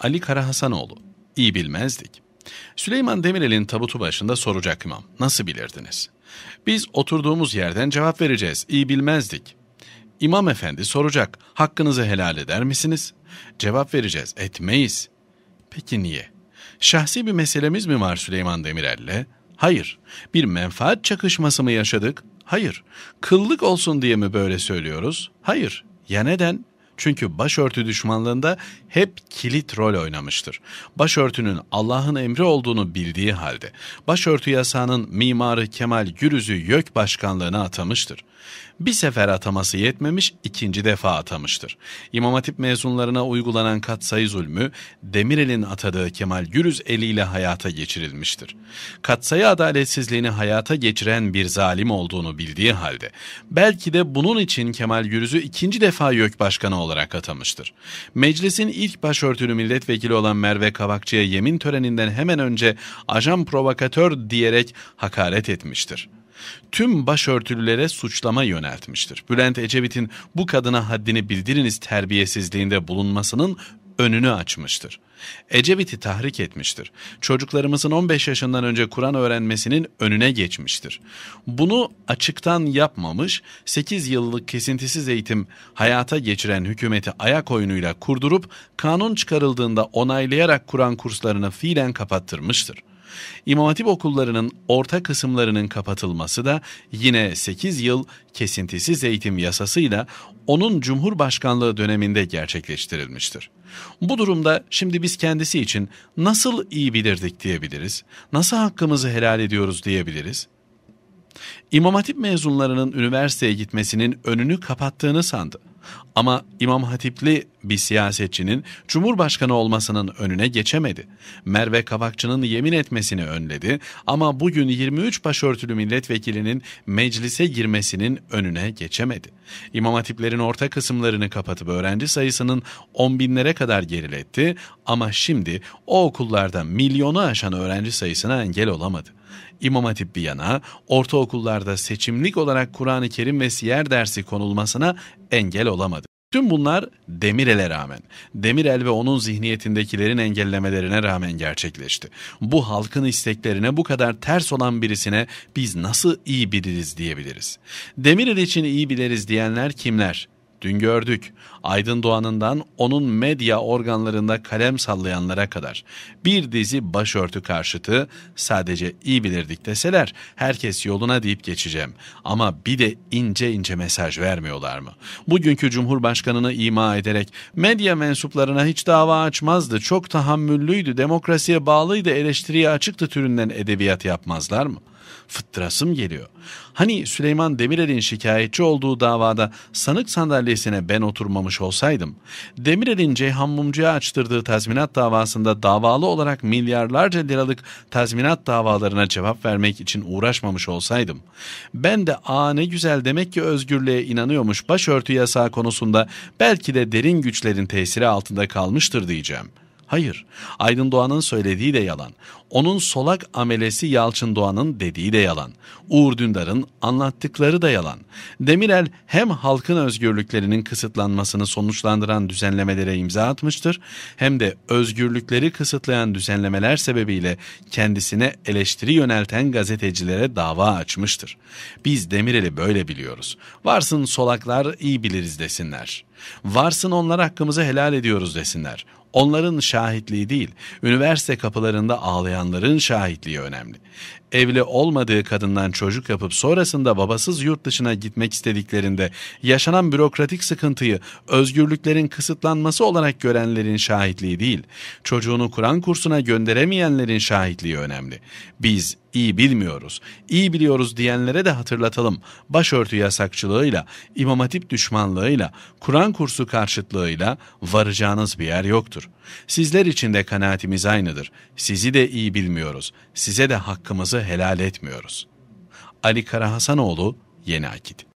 Ali Kara Hasanoğlu, İyi bilmezdik. Süleyman Demirel'in tabutu başında soracak imam. Nasıl bilirdiniz? Biz oturduğumuz yerden cevap vereceğiz. İyi bilmezdik. İmam efendi soracak. Hakkınızı helal eder misiniz? Cevap vereceğiz. Etmeyiz. Peki niye? Şahsi bir meselemiz mi var Süleyman Demirel'le? Hayır. Bir menfaat çakışması mı yaşadık? Hayır. Kıllık olsun diye mi böyle söylüyoruz? Hayır. Ya neden? Çünkü başörtü düşmanlığında hep kilit rol oynamıştır. Başörtünün Allah'ın emri olduğunu bildiği halde başörtü yasağının mimarı Kemal Gürüz'ü YÖK başkanlığına atamıştır. Bir sefer ataması yetmemiş, ikinci defa atamıştır. İmam Hatip mezunlarına uygulanan katsayı zulmü, Demirel'in atadığı Kemal Gürüz eliyle hayata geçirilmiştir. Katsayı adaletsizliğini hayata geçiren bir zalim olduğunu bildiği halde, belki de bunun için Kemal Gürüz'ü ikinci defa YÖK başkanı olarak atamıştır. Meclisin ilk başörtülü milletvekili olan Merve Kavakçı'ya yemin töreninden hemen önce ajan provokatör diyerek hakaret etmiştir tüm başörtülülere suçlama yöneltmiştir. Bülent Ecevit'in bu kadına haddini bildiriniz terbiyesizliğinde bulunmasının önünü açmıştır. Ecevit'i tahrik etmiştir. Çocuklarımızın 15 yaşından önce Kur'an öğrenmesinin önüne geçmiştir. Bunu açıktan yapmamış, 8 yıllık kesintisiz eğitim hayata geçiren hükümeti ayak oyunuyla kurdurup kanun çıkarıldığında onaylayarak Kur'an kurslarını fiilen kapattırmıştır. İmam Hatip okullarının orta kısımlarının kapatılması da yine 8 yıl kesintisiz eğitim yasasıyla onun Cumhurbaşkanlığı döneminde gerçekleştirilmiştir. Bu durumda şimdi biz kendisi için nasıl iyi bilirdik diyebiliriz, nasıl hakkımızı helal ediyoruz diyebiliriz. İmam Hatip mezunlarının üniversiteye gitmesinin önünü kapattığını sandı. Ama İmam Hatipli bir siyasetçinin Cumhurbaşkanı olmasının önüne geçemedi. Merve Kavakçı'nın yemin etmesini önledi ama bugün 23 başörtülü milletvekilinin meclise girmesinin önüne geçemedi. İmam Hatiplerin orta kısımlarını kapatıp öğrenci sayısının 10 binlere kadar geriletti ama şimdi o okullarda milyonu aşan öğrenci sayısına engel olamadı. İmam Hatip bir yana, ortaokullarda seçimlik olarak Kur'an-ı Kerim ve siyer dersi konulmasına engel olamadı. Tüm bunlar Demirel'e rağmen, Demirel ve onun zihniyetindekilerin engellemelerine rağmen gerçekleşti. Bu halkın isteklerine bu kadar ters olan birisine biz nasıl iyi biliriz diyebiliriz. Demirel için iyi biliriz diyenler kimler? Dün gördük. Aydın Doğan'ından onun medya organlarında kalem sallayanlara kadar bir dizi başörtü karşıtı sadece iyi bilirdik deseler herkes yoluna deyip geçeceğim. Ama bir de ince ince mesaj vermiyorlar mı? Bugünkü Cumhurbaşkanını ima ederek medya mensuplarına hiç dava açmazdı, çok tahammüllüydü, demokrasiye bağlıydı, eleştiriye açıktı türünden edebiyat yapmazlar mı?'' Fıttırasım geliyor. Hani Süleyman Demirel'in şikayetçi olduğu davada sanık sandalyesine ben oturmamış olsaydım, Demirel'in Ceyhan Mumcu'ya açtırdığı tazminat davasında davalı olarak milyarlarca liralık tazminat davalarına cevap vermek için uğraşmamış olsaydım, ben de aa ne güzel demek ki özgürlüğe inanıyormuş başörtü yasağı konusunda belki de derin güçlerin tesiri altında kalmıştır diyeceğim.'' Hayır, Aydın Doğan'ın söylediği de yalan. Onun solak amelesi Yalçın Doğan'ın dediği de yalan. Uğur Dündar'ın anlattıkları da yalan. Demirel hem halkın özgürlüklerinin kısıtlanmasını sonuçlandıran düzenlemelere imza atmıştır hem de özgürlükleri kısıtlayan düzenlemeler sebebiyle kendisine eleştiri yönelten gazetecilere dava açmıştır. Biz Demirel'i böyle biliyoruz. Varsın solaklar iyi biliriz desinler.'' Varsın onlar hakkımızı helal ediyoruz desinler. Onların şahitliği değil, üniversite kapılarında ağlayanların şahitliği önemli evli olmadığı kadından çocuk yapıp sonrasında babasız yurt dışına gitmek istediklerinde yaşanan bürokratik sıkıntıyı özgürlüklerin kısıtlanması olarak görenlerin şahitliği değil, çocuğunu Kur'an kursuna gönderemeyenlerin şahitliği önemli. Biz iyi bilmiyoruz, iyi biliyoruz diyenlere de hatırlatalım. Başörtü yasakçılığıyla, imam hatip düşmanlığıyla, Kur'an kursu karşıtlığıyla varacağınız bir yer yoktur. Sizler için de kanaatimiz aynıdır. Sizi de iyi bilmiyoruz. Size de hakkımızı hakkımızı helal etmiyoruz. Ali Karahasanoğlu, Yeni Akit